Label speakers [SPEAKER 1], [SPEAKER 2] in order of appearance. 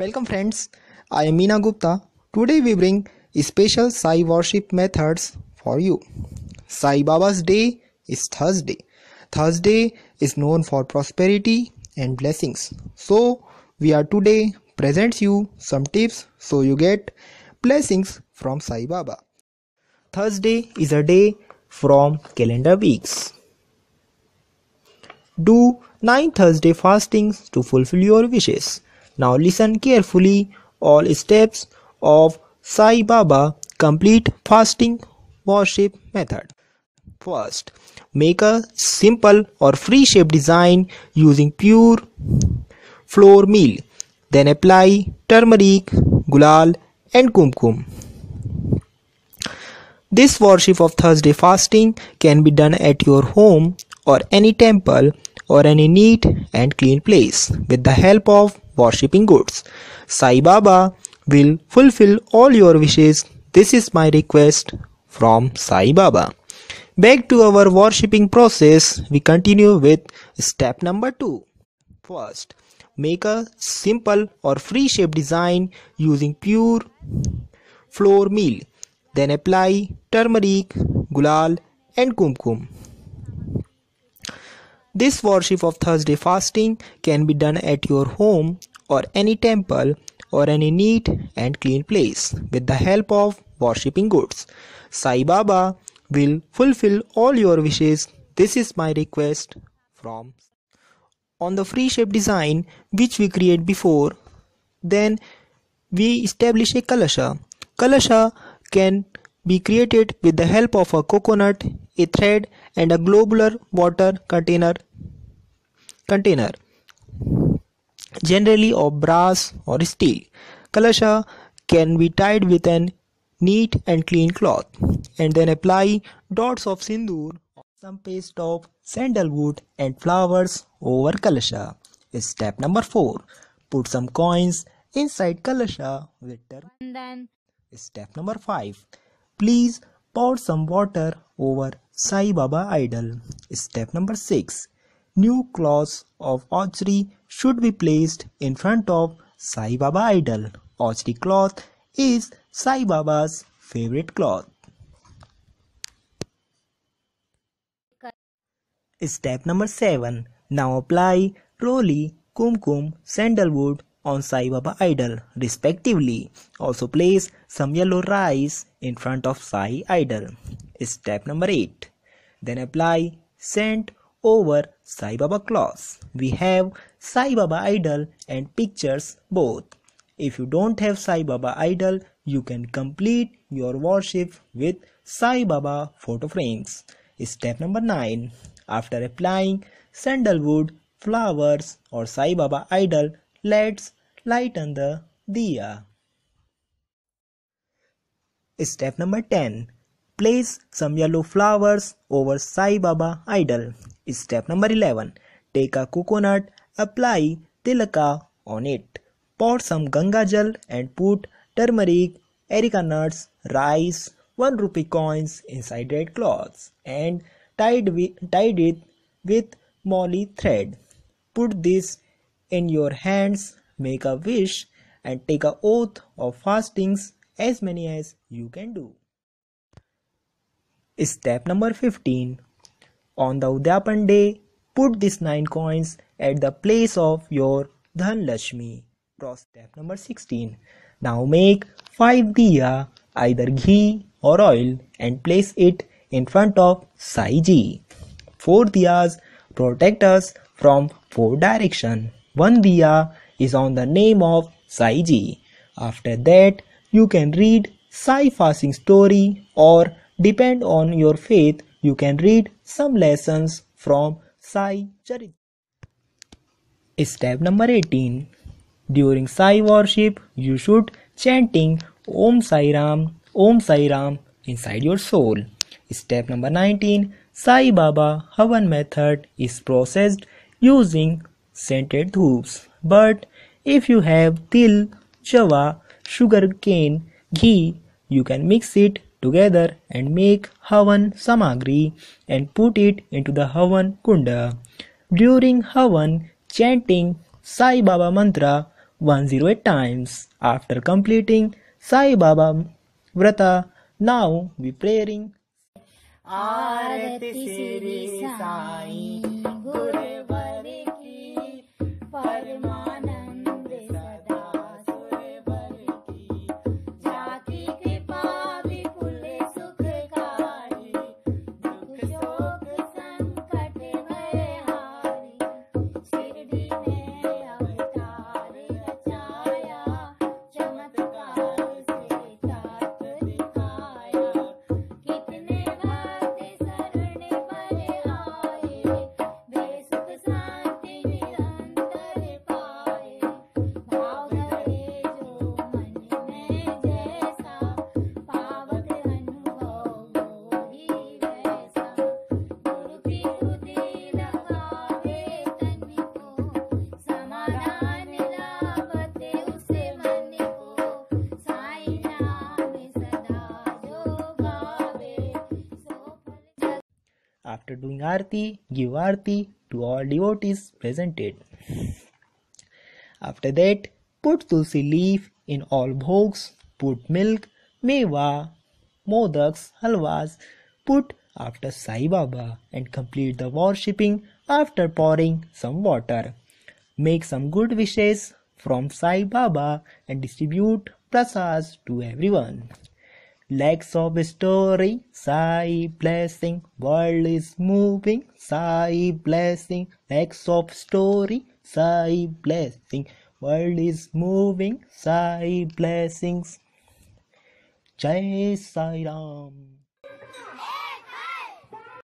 [SPEAKER 1] Welcome friends, I am Meena Gupta. Today we bring special Sai worship methods for you. Sai Baba's day is Thursday. Thursday is known for prosperity and blessings. So we are today presents you some tips so you get blessings from Sai Baba. Thursday is a day from calendar weeks. Do 9 Thursday fastings to fulfill your wishes. Now listen carefully all steps of Sai Baba complete fasting worship method. First, make a simple or free shape design using pure flour meal. Then apply turmeric, gulal and kumkum. This worship of Thursday fasting can be done at your home or any temple or any neat and clean place with the help of worshipping goods. Sai Baba will fulfill all your wishes. This is my request from Sai Baba. Back to our worshipping process, we continue with step number 2. First, make a simple or free shape design using pure flour meal. Then apply turmeric, gulal and kumkum this worship of Thursday fasting can be done at your home or any temple or any neat and clean place with the help of worshipping goods. Sai Baba will fulfill all your wishes. This is my request from on the free shape design which we create before then we establish a kalasha kalasha can be created with the help of a coconut, a thread and a globular water container container generally of brass or steel. Kalasha can be tied with an neat and clean cloth and then apply dots of sindoor some paste of sandalwood and flowers over kalasha. Step number 4. Put some coins inside kalasha with turban. Step number 5. Please pour some water over Sai Baba idol. Step number 6. New cloths of Ochri should be placed in front of Sai Baba idol. Ochri cloth is Sai Baba's favorite cloth. Step number 7. Now apply Roli, Kumkum, Sandalwood on Sai Baba idol respectively. Also place some yellow rice in front of Sai idol. Step number 8. Then apply scent over Sai Baba cloth. We have Sai Baba idol and pictures both. If you don't have Sai Baba idol, you can complete your worship with Sai Baba photo frames. Step number 9. After applying sandalwood, flowers or Sai Baba idol, let's Light on the diya. Step number 10. Place some yellow flowers over Sai Baba idol. Step number 11. Take a coconut, apply tilaka on it. Pour some Ganga Jal and put turmeric, erica nuts, rice, 1 rupee coins inside red cloths and tied, tied it with molly thread. Put this in your hands make a wish and take a oath of fastings as many as you can do. Step number 15. On the Udyapan day, put these 9 coins at the place of your Dhan Lashmi. Cross step number 16. Now make 5 diya, either ghee or oil, and place it in front of Sai Ji. 4 diyas protect us from 4 direction. 1 diya is on the name of Saiji. After that, you can read Sai Fasing story or depend on your faith, you can read some lessons from Sai Charit. Step number 18. During Sai worship, you should chanting Om Sai Ram, Om Sai Ram inside your soul. Step number 19. Sai Baba Havan method is processed using scented hoops, but if you have til, java, cane, ghee, you can mix it together and make havan samagri and put it into the havan kunda. During havan, chanting Sai Baba mantra 108 times. After completing Sai Baba vrata, now we praying. Aarti Shri Sai after doing arti, give arti to all devotees presented. After that, put tulsi leaf in all bhogs, put milk, meva, modaks, halwas, put after Sai Baba and complete the worshipping after pouring some water. Make some good wishes from Sai Baba and distribute prasas to everyone. Legs of a story, sigh blessing. World is moving, sigh blessing. Legs of story, sigh blessing. World is moving, sigh blessings. Jai Sai Ram.